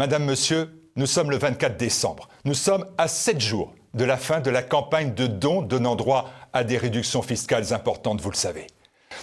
Madame, Monsieur, nous sommes le 24 décembre. Nous sommes à sept jours de la fin de la campagne de dons donnant droit à des réductions fiscales importantes, vous le savez.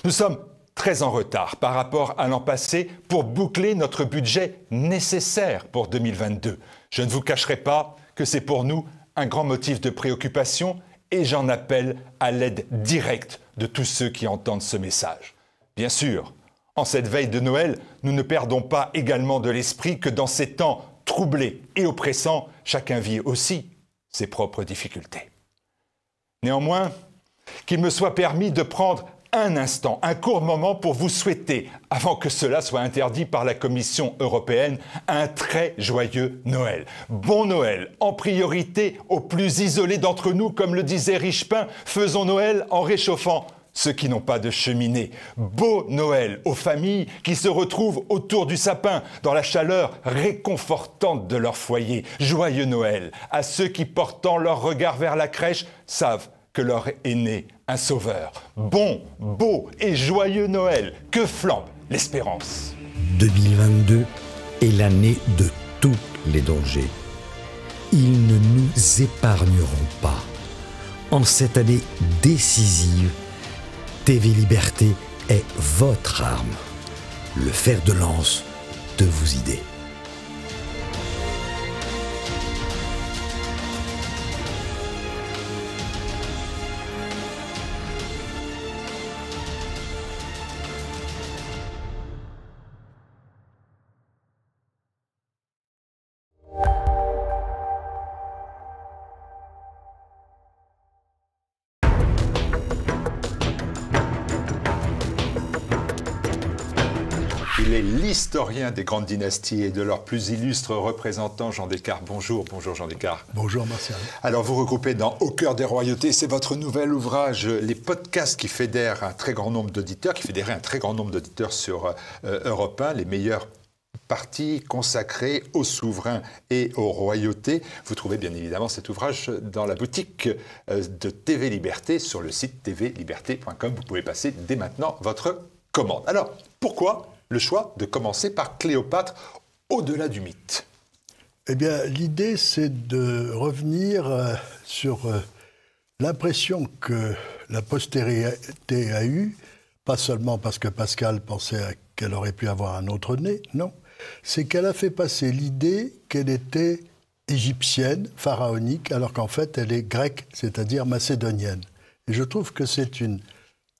Nous sommes très en retard par rapport à l'an passé pour boucler notre budget nécessaire pour 2022. Je ne vous cacherai pas que c'est pour nous un grand motif de préoccupation et j'en appelle à l'aide directe de tous ceux qui entendent ce message. Bien sûr, en cette veille de Noël, nous ne perdons pas également de l'esprit que dans ces temps troublés et oppressants, chacun vit aussi ses propres difficultés. Néanmoins, qu'il me soit permis de prendre un instant, un court moment pour vous souhaiter, avant que cela soit interdit par la Commission européenne, un très joyeux Noël. Bon Noël, en priorité aux plus isolés d'entre nous, comme le disait Richepin, faisons Noël en réchauffant ceux qui n'ont pas de cheminée. Beau Noël aux familles qui se retrouvent autour du sapin, dans la chaleur réconfortante de leur foyer. Joyeux Noël à ceux qui, portant leur regard vers la crèche, savent que leur est né un sauveur. Bon, beau et joyeux Noël, que flambe l'espérance. 2022 est l'année de tous les dangers. Ils ne nous épargneront pas en cette année décisive TV Liberté est votre arme, le fer de lance de vos idées. des grandes dynasties et de leurs plus illustres représentants, Jean Descartes. Bonjour, bonjour Jean Descartes. Bonjour Martial. Alors vous regroupez dans Au cœur des royautés, c'est votre nouvel ouvrage, les podcasts qui fédèrent un très grand nombre d'auditeurs, qui fédèrent un très grand nombre d'auditeurs sur euh, Europe 1, les meilleurs parties consacrées aux souverains et aux royautés. Vous trouvez bien évidemment cet ouvrage dans la boutique euh, de TV Liberté sur le site tvliberté.com. Vous pouvez passer dès maintenant votre commande. Alors, pourquoi le choix de commencer par Cléopâtre au-delà du mythe Eh bien, l'idée, c'est de revenir euh, sur euh, l'impression que la postérité a eue, pas seulement parce que Pascal pensait qu'elle aurait pu avoir un autre nez, non, c'est qu'elle a fait passer l'idée qu'elle était égyptienne, pharaonique, alors qu'en fait elle est grecque, c'est-à-dire macédonienne. Et je trouve que c'est une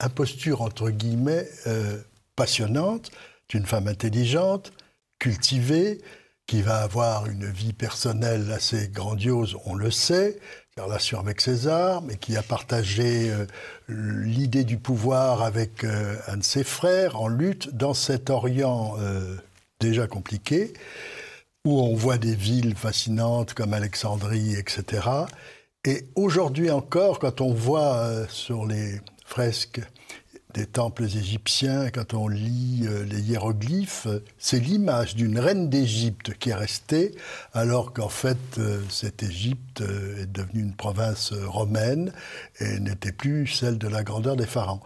imposture, entre guillemets, euh, passionnante, une femme intelligente, cultivée, qui va avoir une vie personnelle assez grandiose, on le sait, là relation avec César, mais qui a partagé euh, l'idée du pouvoir avec euh, un de ses frères en lutte dans cet Orient euh, déjà compliqué, où on voit des villes fascinantes comme Alexandrie, etc. Et aujourd'hui encore, quand on voit sur les fresques des temples égyptiens, quand on lit euh, les hiéroglyphes, c'est l'image d'une reine d'Égypte qui est restée, alors qu'en fait, euh, cette Égypte euh, est devenue une province romaine et n'était plus celle de la grandeur des pharaons.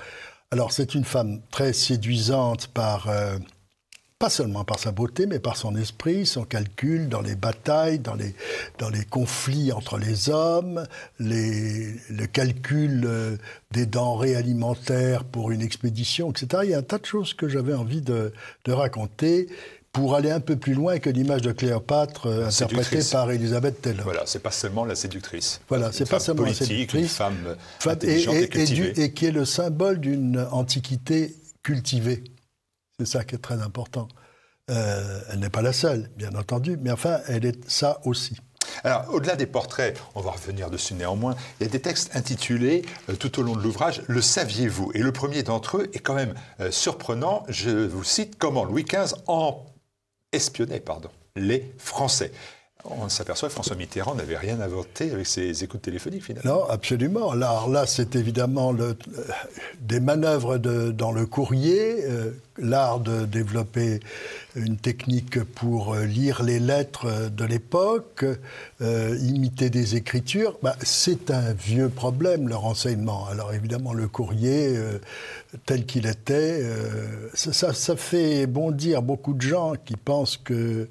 Alors c'est une femme très séduisante par pas seulement par sa beauté, mais par son esprit, son calcul dans les batailles, dans les, dans les conflits entre les hommes, les, le calcul euh, des denrées alimentaires pour une expédition, etc. Il y a un tas de choses que j'avais envie de, de, raconter pour aller un peu plus loin que l'image de Cléopâtre euh, interprétée par Elisabeth Taylor. Voilà, c'est pas seulement la séductrice. Voilà, c'est pas seulement la séductrice. Une femme, et, et qui est le symbole d'une antiquité cultivée. C'est ça qui est très important. Euh, elle n'est pas la seule, bien entendu, mais enfin, elle est ça aussi. Alors, au-delà des portraits, on va revenir dessus néanmoins, il y a des textes intitulés euh, tout au long de l'ouvrage Le saviez-vous Et le premier d'entre eux est quand même euh, surprenant. Je vous cite comment Louis XV en espionnait pardon, les Français on s'aperçoit que François Mitterrand n'avait rien inventé avec ses écoutes téléphoniques, finalement. Non, absolument. Alors là, c'est évidemment le, euh, des manœuvres dans le courrier, euh, l'art de développer une technique pour euh, lire les lettres de l'époque, imiter des écritures. Bah, c'est un vieux problème, le renseignement. Alors évidemment, le courrier, tel qu'il était, ça fait bondir beaucoup de gens qui pensent que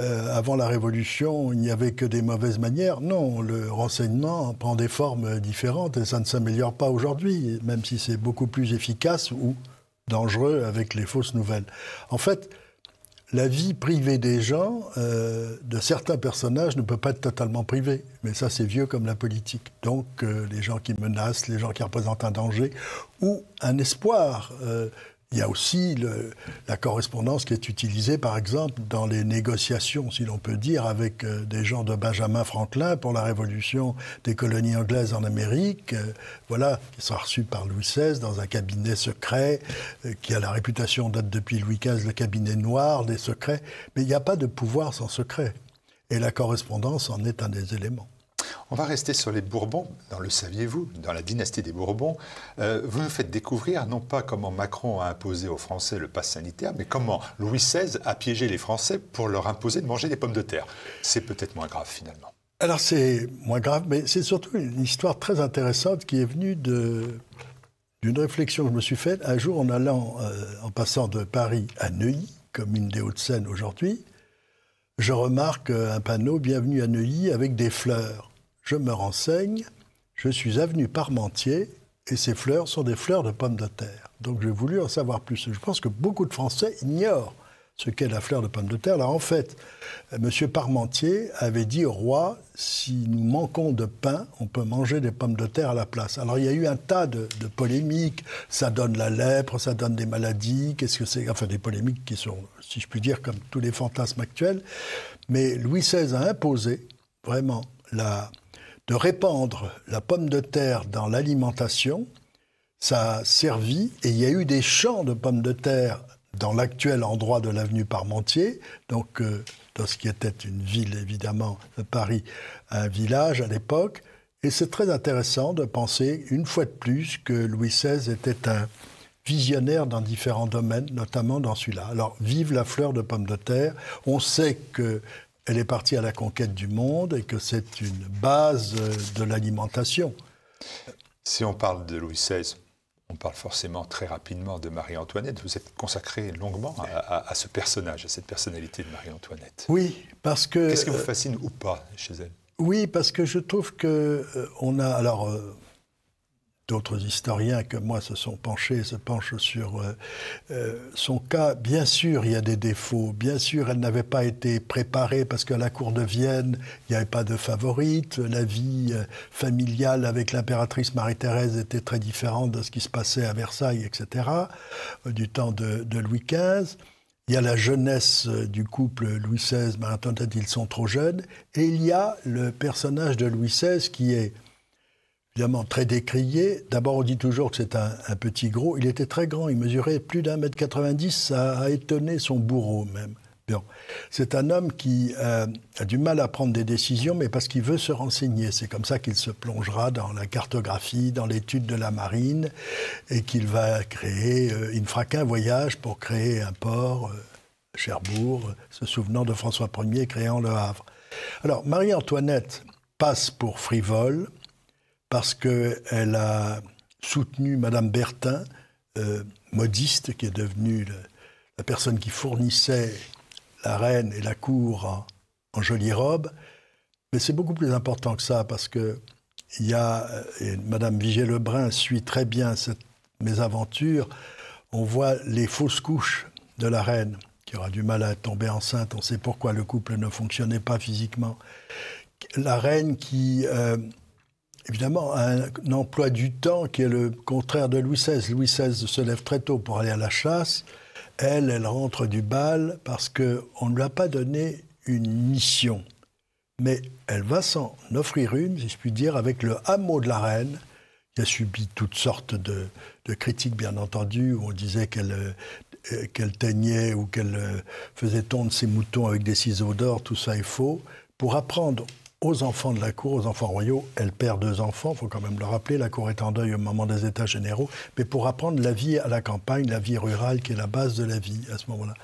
euh, avant la Révolution, il n'y avait que des mauvaises manières. Non, le renseignement prend des formes différentes et ça ne s'améliore pas aujourd'hui, même si c'est beaucoup plus efficace ou dangereux avec les fausses nouvelles. En fait, la vie privée des gens, euh, de certains personnages, ne peut pas être totalement privée. Mais ça, c'est vieux comme la politique. Donc, euh, les gens qui menacent, les gens qui représentent un danger ou un espoir. Il y a aussi la correspondance qui est utilisée, par exemple, dans les négociations, si l'on peut dire, avec euh, des gens de Benjamin Franklin pour la révolution des colonies anglaises en Amérique. Euh, voilà, qui sera reçu par Louis XVI dans un cabinet secret euh, qui a la réputation d'être depuis Louis XV, le cabinet noir des secrets. Mais il n'y a pas de pouvoir sans secret. Et la correspondance en est un des éléments. On va rester sur les Bourbons, dans le saviez-vous, dans la dynastie des Bourbons. Euh, vous nous faites découvrir non pas comment Macron a imposé aux Français le pass sanitaire, mais comment Louis XVI a piégé les Français pour leur imposer de manger des pommes de terre. C'est peut-être moins grave finalement. Alors c'est moins grave, mais c'est surtout une histoire très intéressante qui est venue d'une réflexion que je me suis faite un jour en allant, euh, en passant de Paris à Neuilly, comme une des Hauts-de-Seine aujourd'hui, je remarque euh, un panneau Bienvenue à Neuilly avec des fleurs. Je me renseigne, je suis avenue Parmentier et ces fleurs sont des fleurs de pommes de terre. Donc j'ai voulu en savoir plus. Je pense que beaucoup de Français ignorent ce qu'est la fleur de pommes de terre. Là, en fait, euh, M. Parmentier avait dit au roi, si nous manquons de pain, on peut manger des pommes de terre à la place. Alors il y a eu un tas de, de polémiques. Ça donne la lèpre, ça donne des maladies. Qu'est-ce que c'est Enfin, des polémiques qui sont, si je puis dire, comme tous les fantasmes actuels. Mais Louis XVI a imposé vraiment la, de répandre la pomme de terre dans l'alimentation, ça a servi, et il y a eu des champs de pommes de terre dans l'actuel endroit de l'avenue Parmentier, donc euh, dans ce qui était une ville évidemment, Paris, un village à l'époque, et c'est très intéressant de penser une fois de plus que Louis XVI était un visionnaire dans différents domaines, notamment dans celui-là. Alors, vive la fleur de pomme de terre. On sait que elle est partie à la conquête du monde et que c'est une base de l'alimentation. Si on parle de Louis XVI, on parle forcément très rapidement de Marie-Antoinette. Vous êtes consacré longuement à, ce personnage, à cette personnalité de Marie-Antoinette. Oui, parce que. Qu'est-ce qui vous euh, fascine ou pas chez elle Oui, parce que je trouve que euh, on a alors. Euh, d'autres historiens que moi se sont penchés, se penchent sur euh, euh, son cas. Bien sûr, il y a des défauts. Bien sûr, elle n'avait pas été préparée parce qu'à la cour de Vienne, il n'y avait pas de favorite. La vie euh, familiale avec l'impératrice Marie-Thérèse était très différente de ce qui se passait à Versailles, etc., du temps de, Louis XV. Il y a la jeunesse du couple Louis XVI, Marie-Antoinette, ils sont trop jeunes. Et il y a le personnage de Louis XVI qui est évidemment très décrié. D'abord, on dit toujours que c'est un, petit gros. Il était très grand, il mesurait plus d'un mètre 90. Ça a étonné son bourreau même. C'est un homme qui euh, a du mal à prendre des décisions, mais parce qu'il veut se renseigner. C'est comme ça qu'il se plongera dans la cartographie, dans l'étude de la marine, et qu'il va créer. Euh, il ne fera qu'un voyage pour créer un port, euh, Cherbourg, se souvenant de François Ier créant le Havre. Alors, Marie-Antoinette passe pour frivole parce qu'elle a soutenu Madame Bertin, euh, modiste, qui est devenue la personne qui fournissait la reine et la cour en, jolies jolie robe. Mais c'est beaucoup plus important que ça, parce que il y a, euh, Madame Vigée-Lebrun suit très bien cette mésaventure, on voit les fausses couches de la reine, qui aura du mal à tomber enceinte, on sait pourquoi le couple ne fonctionnait pas physiquement. La reine qui euh, évidemment, un, emploi du temps qui est le contraire de Louis XVI. Louis XVI se lève très tôt pour aller à la chasse. Elle, elle rentre du bal parce qu'on ne lui a pas donné une mission. Mais elle va s'en offrir une, si je puis dire, avec le hameau de la reine, qui a subi toutes sortes de, critiques, bien entendu, où on disait qu'elle euh, teignait ou qu'elle euh, faisait tondre ses moutons avec des ciseaux d'or, tout ça est faux, pour apprendre aux enfants de la Cour, aux enfants royaux. Elle perd deux enfants, il faut quand même le rappeler. La Cour est en deuil au moment des États généraux, mais pour apprendre la vie à la campagne, la vie rurale, qui est la base de la vie à ce moment-là.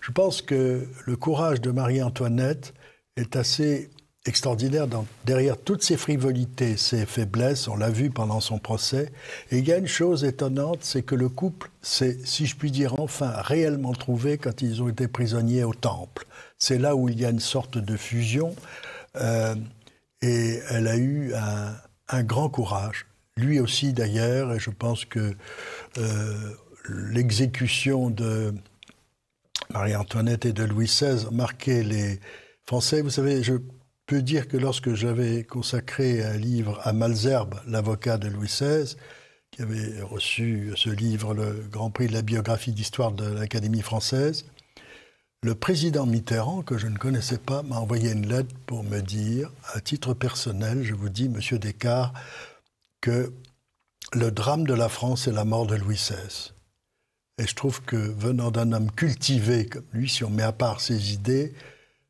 Je pense que le courage de Marie-Antoinette est assez extraordinaire derrière toutes ses frivolités, ses faiblesses, on l'a vu pendant son procès. Et il y a une chose étonnante, c'est que le couple s'est, si je puis dire, enfin réellement trouvé quand ils ont été prisonniers au temple. C'est là où il y a une sorte de fusion. Euh, et elle a eu un, grand courage. Lui aussi d'ailleurs, et je pense que euh, l'exécution de Marie-Antoinette et de Louis XVI marquait les Français. Vous savez, je peux dire que lorsque j'avais consacré un livre à Malzerbe, l'avocat de Louis XVI, qui avait reçu ce livre, le Grand Prix de la biographie d'histoire de l'Académie française, le président Mitterrand, que je ne connaissais pas, m'a envoyé une lettre pour me dire, à titre personnel, je vous dis, Monsieur Descartes, que le drame de la France est la mort de Louis XVI. Et je trouve que venant d'un homme cultivé comme lui, si on met à part ses idées,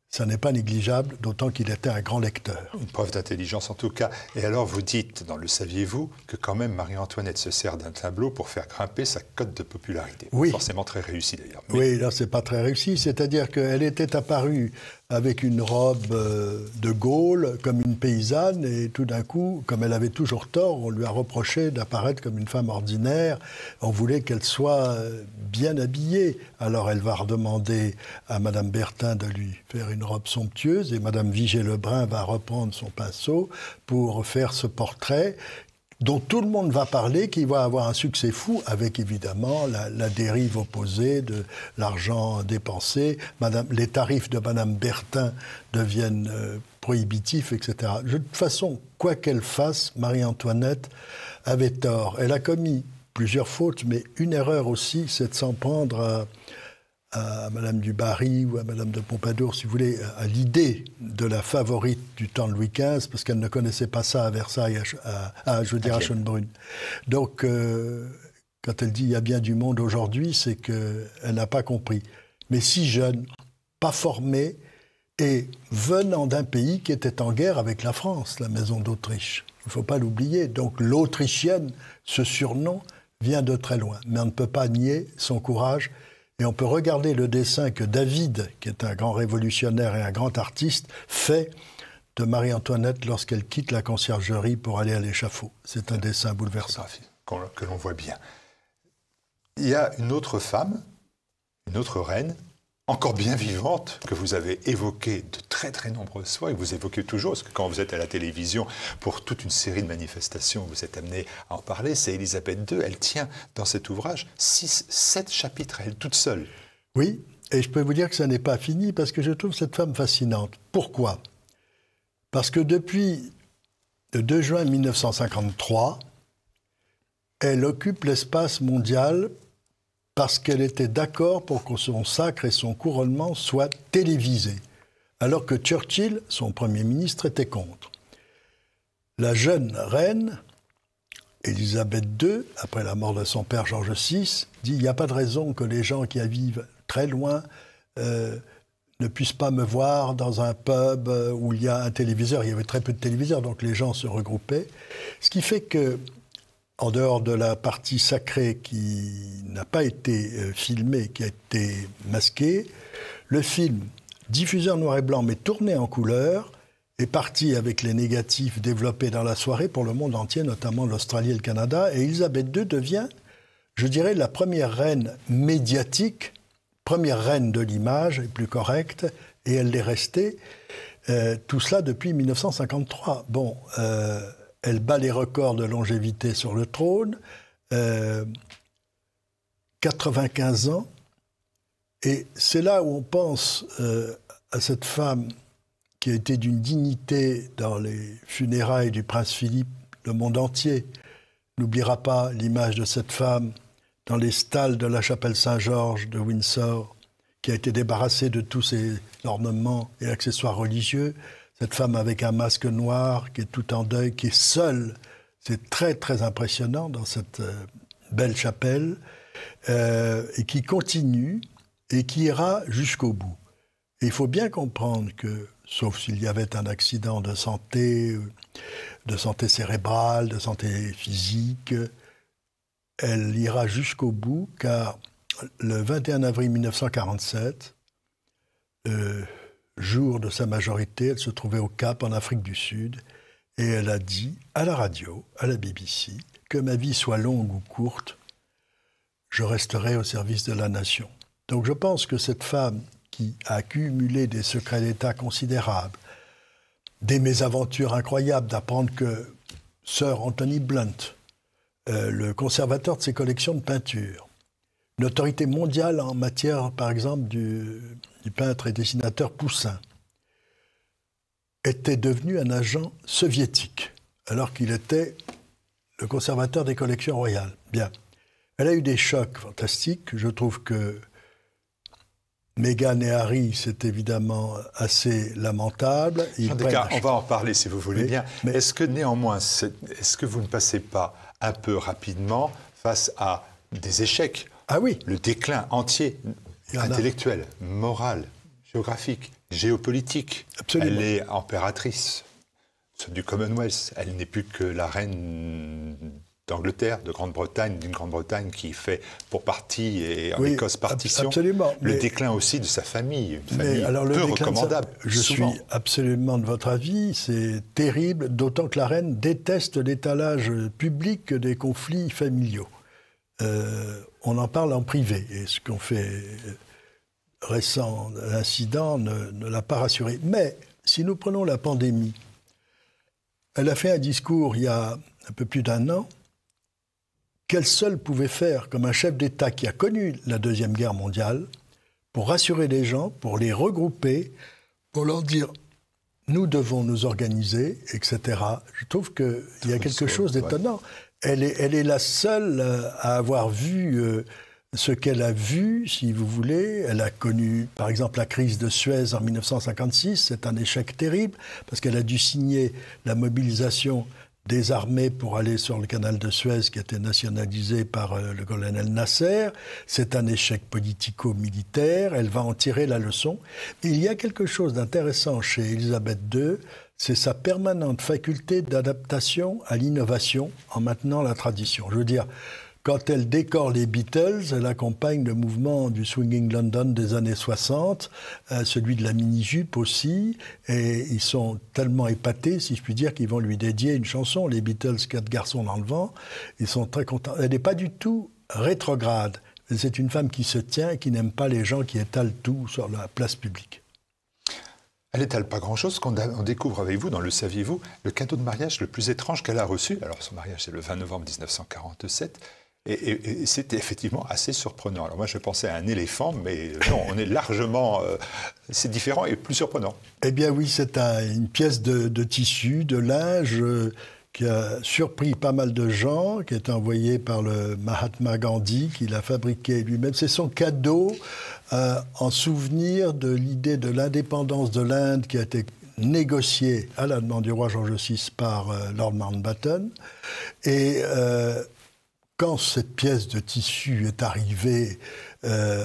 ça n'est pas négligeable, d'autant qu'il était un grand lecteur. Une preuve d'intelligence en tout cas. Et alors vous dites, dans Le Saviez-vous, que quand même Marie-Antoinette se sert d'un tableau pour faire grimper sa cote de popularité. Oui. Forcément très réussi d'ailleurs. Oui, là c'est pas très réussi, c'est-à-dire qu'elle était apparue avec une robe euh, de Gaulle, comme une paysanne, et tout d'un coup, comme elle avait toujours tort, on lui a reproché d'apparaître comme une femme ordinaire, on voulait qu'elle soit euh, bien habillée. Alors elle va redemander à Madame Bertin de lui faire une robe somptueuse, et Madame Vigée-Lebrun va reprendre son pinceau pour faire ce portrait dont tout le monde va parler, qui va avoir un succès fou, avec évidemment la, dérive opposée de l'argent dépensé. Madame, les tarifs de Madame Bertin deviennent euh, prohibitifs, etc. De toute façon, quoi qu'elle fasse, Marie-Antoinette avait tort. Elle a commis plusieurs fautes, mais une erreur aussi, c'est de s'en prendre à à Madame du Barry ou à Madame de Pompadour, si vous voulez, à l'idée de la favorite du temps de Louis XV, parce qu'elle ne connaissait pas ça à Versailles, à, je veux dire, à Schönbrunn. Donc, euh, quand elle dit il y a bien du monde aujourd'hui, c'est qu'elle n'a pas compris. Mais si jeune, pas formée, et venant d'un pays qui était en guerre avec la France, la maison d'Autriche. Il ne faut pas l'oublier. Donc l'Autrichienne, ce surnom, vient de très loin. Mais on ne peut pas nier son courage et on peut regarder le dessin que David, qui est un grand révolutionnaire et un grand artiste, fait de Marie-Antoinette lorsqu'elle quitte la conciergerie pour aller à l'échafaud. C'est un dessin bouleversant. Que l'on voit bien. Il y a une autre femme, une autre reine, encore bien vivante, que vous avez évoquée de très très nombreuses fois, et vous évoquez toujours, parce que quand vous êtes à la télévision pour toute une série de manifestations, vous êtes amené à en parler, c'est Elisabeth II. Elle tient dans cet ouvrage 6, 7 chapitres, elle toute seule. Oui, et je peux vous dire que ça n'est pas fini, parce que je trouve cette femme fascinante. Pourquoi Parce que depuis le 2 juin 1953, elle occupe l'espace mondial parce qu'elle était d'accord pour que son sacre et son couronnement soient télévisés, alors que Churchill, son Premier ministre, était contre. La jeune reine, Élisabeth II, après la mort de son père George VI, dit Il n'y a pas de raison que les gens qui vivent très loin euh, ne puissent pas me voir dans un pub euh, où il y a un téléviseur. Il y avait très peu de téléviseurs, donc les gens se regroupaient. Ce qui fait que en dehors de la partie sacrée qui n'a pas été euh, filmée, qui a été masquée, le film, diffusé en noir et blanc mais tourné en couleur, est parti avec les négatifs développés dans la soirée pour le monde entier, notamment l'Australie et le Canada, et Elisabeth II devient, je dirais, la première reine médiatique, première reine de l'image, et plus correcte, et elle l'est restée, euh, tout cela depuis 1953. Bon. Euh, elle bat les records de longévité sur le trône, 95 euh, ans, et c'est là où on pense euh, à cette femme qui a été d'une dignité dans les funérailles du prince Philippe, le monde entier n'oubliera pas l'image de cette femme dans les stalles de la chapelle Saint-Georges de Windsor, qui a été débarrassée de tous ses ornements et accessoires religieux, cette femme avec un masque noir qui est tout en deuil, qui est seule. C'est très très impressionnant dans cette euh, belle chapelle euh, et qui continue et qui ira jusqu'au bout. Et il faut bien comprendre que, sauf s'il y avait un accident de santé, de santé cérébrale, de santé physique, elle ira jusqu'au bout car le 21 avril 1947, euh, jour de sa majorité, elle se trouvait au Cap, en Afrique du Sud, et elle a dit à la radio, à la BBC, que ma vie soit longue ou courte, je resterai au service de la nation. Donc je pense que cette femme qui a accumulé des secrets d'État considérables, des mésaventures incroyables, d'apprendre que Sir Anthony Blunt, euh, le conservateur de ses collections de peintures, une autorité mondiale en matière, par exemple, du, peintre et dessinateur Poussin, était devenu un agent soviétique, alors qu'il était le conservateur des collections royales. Bien. Elle a eu des chocs fantastiques. Je trouve que Meghan et Harry, c'est évidemment assez lamentable. on va en parler si vous voulez bien. Mais est-ce que néanmoins, est-ce que vous ne passez pas un peu rapidement face à des échecs ah oui. Le déclin entier Intellectuelle, morale, géographique, géopolitique. Elle est impératrice du Commonwealth. Elle n'est plus que la reine d'Angleterre, de Grande-Bretagne, d'une Grande-Bretagne qui fait pour partie et en Écosse partition. Absolument. Le déclin aussi de sa famille, une peu recommandable. je suis absolument de votre avis, c'est terrible, d'autant que la reine déteste l'étalage public des conflits familiaux. Euh, on en parle en privé. Et ce qu'on fait euh, récent l'incident ne, l'a pas rassuré. Mais si nous prenons la pandémie, elle a fait un discours il y a un peu plus d'un an qu'elle seule pouvait faire comme un chef d'État qui a connu la Deuxième Guerre mondiale pour rassurer les gens, pour les regrouper, pour leur dire nous devons nous organiser, etc. Je trouve qu'il y a quelque chose d'étonnant elle est, la seule à avoir vu euh, ce qu'elle a vu, si vous voulez. Elle a connu, par exemple, la crise de Suez en 1956. C'est un échec terrible parce qu'elle a dû signer la mobilisation des armées pour aller sur le canal de Suez qui a été nationalisé par euh, le colonel Nasser. C'est un échec politico-militaire. Elle va en tirer la leçon. il y a quelque chose d'intéressant chez Elisabeth II c'est sa permanente faculté d'adaptation à l'innovation en maintenant la tradition. Je veux dire, quand elle décore les Beatles, elle accompagne le mouvement du Swinging London des années 60, euh, celui de la mini-jupe aussi, et ils sont tellement épatés, si je puis dire, qu'ils vont lui dédier une chanson, les Beatles, quatre garçons dans le vent, ils sont très contents. Elle n'est pas du tout rétrograde, c'est une femme qui se tient et qui n'aime pas les gens qui étalent tout sur la place publique. Elle n'étale pas grand-chose, qu'on découvre avec vous, dans Le Saviez-vous, le cadeau de mariage le plus étrange qu'elle a reçu. Alors, son mariage, c'est le 20 novembre 1947. Et, c'était effectivement assez surprenant. Alors moi, je pensais à un éléphant, mais euh, non, on est largement... Euh, c'est différent et plus surprenant. Eh bien oui, c'est un, une pièce de, tissu, de linge, euh, qui a surpris pas mal de gens, qui est envoyée par le Mahatma Gandhi, qui l'a fabriqué lui-même. C'est son cadeau euh, en souvenir de l'idée de l'indépendance de l'Inde qui a été négociée à la demande du roi George VI par euh, Lord Mountbatten. Et euh, quand cette pièce de tissu est arrivée,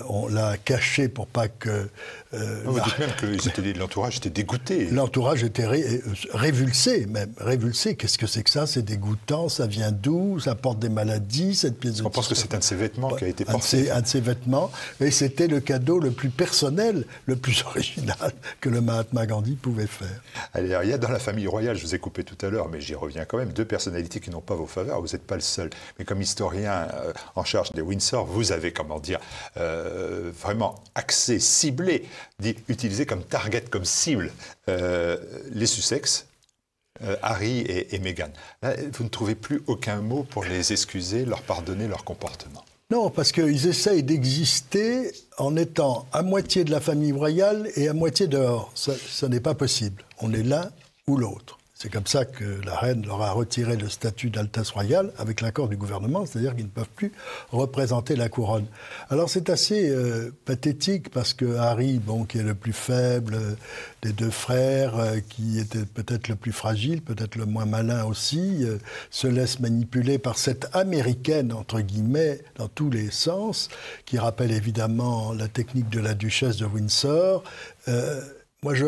on l'a cachée pour pas que vous euh, dites même que l'entourage était dégoûté. L'entourage était euh, révulsé, même. Révulsé. Qu'est-ce que c'est que ça C'est dégoûtant, ça vient d'où Ça porte des maladies, cette pièce de On pense que c'est un de ses vêtements qui a été porté. Un de ses, vêtements. Et c'était le cadeau le plus personnel, le plus original que le Mahatma Gandhi pouvait faire. il y a dans la famille royale, je vous ai coupé tout à l'heure, mais j'y reviens quand même, deux personnalités qui n'ont pas vos faveurs. Vous n'êtes pas le seul. Mais comme historien euh, en charge des Windsor, vous avez, comment dire, vraiment accès, ciblé d'utiliser comme target, comme cible, euh, les Sussex, euh, Harry et, et Meghan. vous ne trouvez plus aucun mot pour les excuser, leur pardonner leur comportement. Non, parce qu'ils essayent d'exister en étant à moitié de la famille royale et à moitié dehors. Ça, ça n'est pas possible. On est l'un ou l'autre. C'est comme ça que la reine leur a retiré le statut d'altesse royale avec l'accord du gouvernement, c'est-à-dire qu'ils ne peuvent plus représenter la couronne. Alors c'est assez euh, pathétique parce que Harry, bon, qui est le plus faible euh, des deux frères, euh, qui était peut-être le plus fragile, peut-être le moins malin aussi, se laisse manipuler par cette américaine, entre guillemets, dans tous les sens, qui rappelle évidemment la technique de la duchesse de Windsor. moi, je,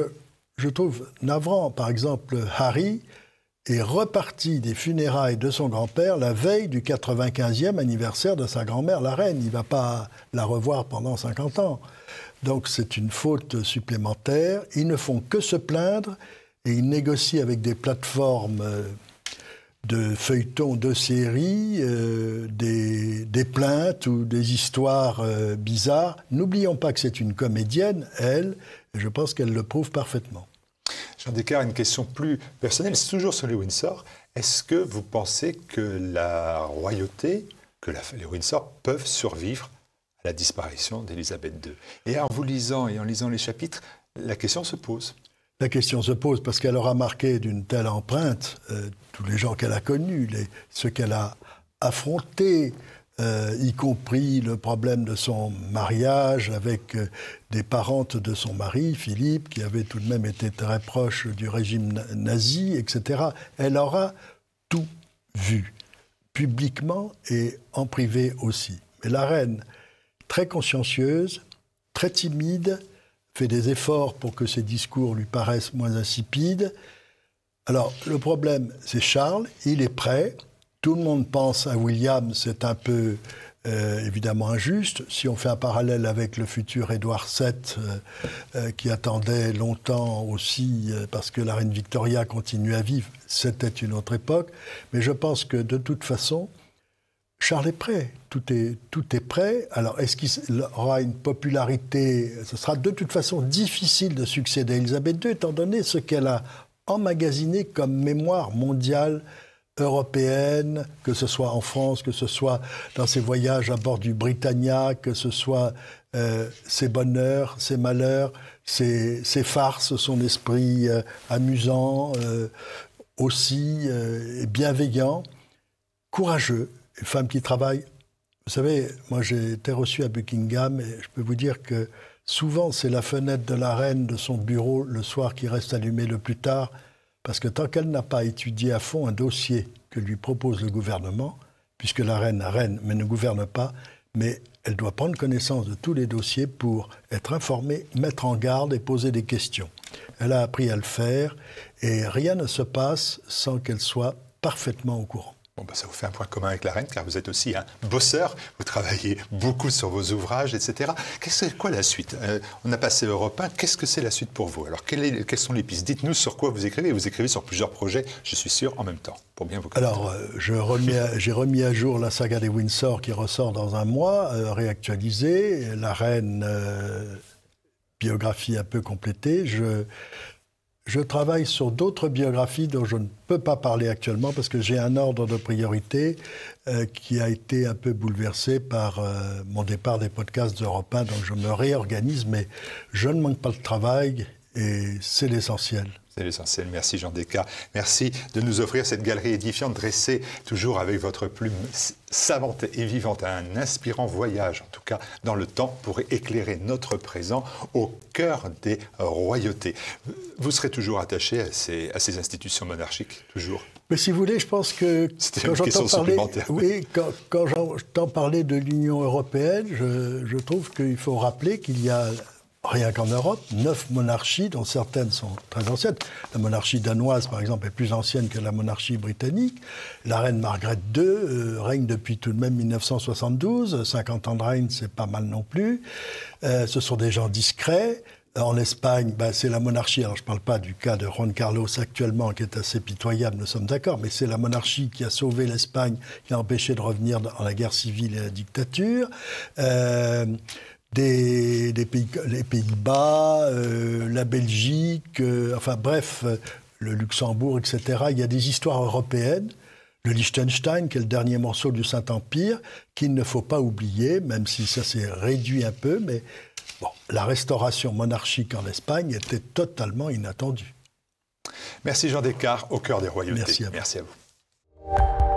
je trouve navrant. Par exemple, Harry est reparti des funérailles de son grand-père la veille du 95e anniversaire de sa grand-mère, la reine. Il ne va pas la revoir pendant 50 ans. Donc c'est une faute supplémentaire. Ils ne font que se plaindre et ils négocient avec des plateformes euh, de feuilletons de séries, euh, des, plaintes ou des histoires euh, bizarres. N'oublions pas que c'est une comédienne, elle, je pense qu'elle le prouve parfaitement. Jean Descartes, une question plus personnelle, c'est toujours sur les Windsor. Est-ce que vous pensez que la royauté, que la, les Windsor peuvent survivre à la disparition d'Élisabeth II Et en vous lisant et en lisant les chapitres, la question se pose. La question se pose parce qu'elle aura marqué d'une telle empreinte euh, tous les gens qu'elle a connus, ceux qu'elle a affrontés, euh, y compris le problème de son mariage avec euh, des parentes de son mari, Philippe, qui avait tout de même été très proche du régime nazi, etc. Elle aura tout vu, publiquement et en privé aussi. Mais la reine, très consciencieuse, très timide, fait des efforts pour que ses discours lui paraissent moins insipides. Alors, le problème, c'est Charles, il est prêt, tout le monde pense à William, c'est un peu euh, évidemment injuste. Si on fait un parallèle avec le futur Édouard VII, euh, euh, qui attendait longtemps aussi, parce que la reine Victoria continue à vivre, c'était une autre époque. Mais je pense que de toute façon, Charles est prêt. Tout est, tout est prêt. Alors, est-ce qu'il aura une popularité Ce sera de toute façon difficile de succéder à Elisabeth II, étant donné ce qu'elle a emmagasiné comme mémoire mondiale européenne, que ce soit en France, que ce soit dans ses voyages à bord du Britannia, que ce soit euh, ses bonheurs, ses malheurs, ses, farces, son esprit euh, amusant, euh, aussi bienveillant, courageux, une femme qui travaille. Vous savez, moi j'ai été reçu à Buckingham et je peux vous dire que souvent c'est la fenêtre de la reine de son bureau le soir qui reste allumée le plus tard parce que tant qu'elle n'a pas étudié à fond un dossier que lui propose le gouvernement, puisque la reine reine mais ne gouverne pas, mais elle doit prendre connaissance de tous les dossiers pour être informée, mettre en garde et poser des questions. Elle a appris à le faire et rien ne se passe sans qu'elle soit parfaitement au courant. Bon, bah, ça vous fait un point commun avec la reine, car vous êtes aussi un bosseur, vous travaillez beaucoup sur vos ouvrages, etc. Qu'est-ce que quoi la suite euh, On a passé Europe 1, qu'est-ce que c'est la suite pour vous Alors, quelles sont les pistes Dites-nous sur quoi vous écrivez. Vous écrivez sur plusieurs projets, je suis sûr, en même temps, pour bien vous connaître. Alors, euh, j'ai remis, à jour la saga des Windsor qui ressort dans un mois, euh, réactualisée, la reine biographie un peu complétée. Je, je travaille sur d'autres biographies dont je ne peux pas parler actuellement parce que j'ai un ordre de priorité euh, qui a été un peu bouleversé par euh, mon départ des podcasts européens. Donc je me réorganise, mais je ne manque pas de travail et c'est l'essentiel. C'est l'essentiel. Merci Jean Descartes. Merci de nous offrir cette galerie édifiante dressée toujours avec votre plume savante et vivante à un inspirant voyage, en tout cas dans le temps, pour éclairer notre présent au cœur des royautés. Vous serez toujours attaché à ces, à ces institutions monarchiques, toujours mais si vous voulez, je pense que une question parler, oui, quand, quand parler de l'Union européenne, je trouve qu'il faut rappeler qu'il y a rien qu'en Europe, neuf monarchies, dont certaines sont très anciennes. La monarchie danoise, par exemple, est plus ancienne que la monarchie britannique. La reine Margaret II euh, règne depuis tout de même 1972. 50 ans de règne, c'est pas mal non plus. Euh, ce sont des gens discrets. Euh, en Espagne, ben, c'est la monarchie. Alors, je ne parle pas du cas de Juan Carlos actuellement, qui est assez pitoyable, nous sommes d'accord, mais c'est la monarchie qui a sauvé l'Espagne, qui a empêché de revenir dans la guerre civile et la dictature. Euh, des, pays, les Pays-Bas, euh, la Belgique, euh, enfin bref, euh, le Luxembourg, etc. Il y a des histoires européennes. Le Liechtenstein, qui est le dernier morceau du Saint-Empire, qu'il ne faut pas oublier, même si ça s'est réduit un peu, mais la restauration monarchique en Espagne était totalement inattendue. Merci Jean Descartes, au cœur des royautés. Merci à Merci à vous.